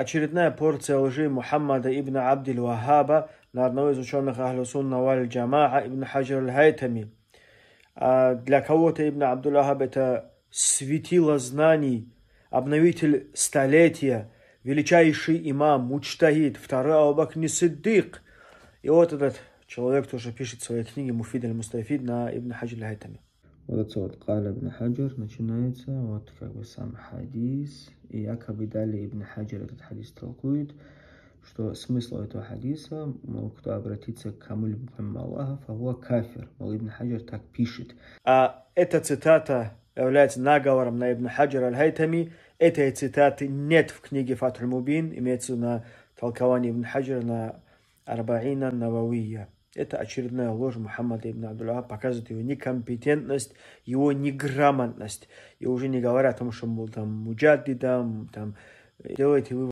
Очередная порция лжи Мухаммада ибн Абдиль Вахаба на одного из ученых Ахлусунна Валь Джамаа ибн Хаджар Аль-Хайтами. А для кого-то ибн Абдул-Вахаб это светило знаний, обновитель столетия, величайший имам, мучтагид, второй Абакни Сиддик. И вот этот человек тоже пишет свои книги, книге Муфид аль-Мустафид на ибн Хаджар Аль-Хайтами вот отцу вот Каля Ибн начинается, вот как бы сам хадис, и якобы далее Ибн Хаджар этот хадис толкует, что смысл этого хадиса, мол, кто обратится к кому-либо помимо Аллаха, фагуа кафир, мол, Ибн Хаджар так пишет. А эта цитата является наговором на Ибн Хаджар аль-Хайтами, этой цитаты нет в книге Фатхуль Мубин, имеется на толковании Ибн Хаджара на Арбаина Нававия. Это очередная ложь Мухаммада ибн Абдулла, показывает его некомпетентность, его неграмотность. И уже не говоря о том, что он был там муджадидом, там, делаете вывод